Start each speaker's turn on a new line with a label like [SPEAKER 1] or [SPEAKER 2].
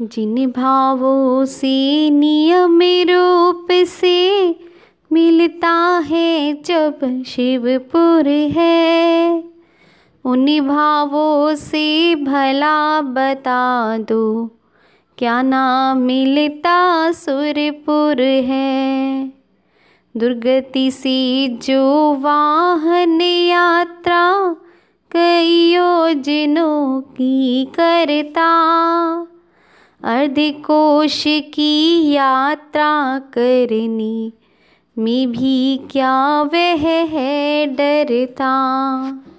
[SPEAKER 1] जिन भावों से नियम रूप से मिलता है जब शिवपुर है उन भावों से भला बता दो क्या नाम मिलता सुरपुर है दुर्गति से जो वाहन यात्रा कई योजनों की करता अर्धकोश की यात्रा करनी में भी क्या वह है डरता